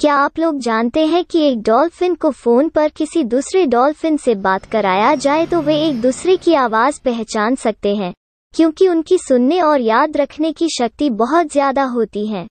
क्या आप लोग जानते हैं कि एक डॉल्फिन को फोन पर किसी दूसरे डॉल्फिन से बात कराया जाए तो वे एक दूसरे की आवाज़ पहचान सकते हैं क्योंकि उनकी सुनने और याद रखने की शक्ति बहुत ज्यादा होती है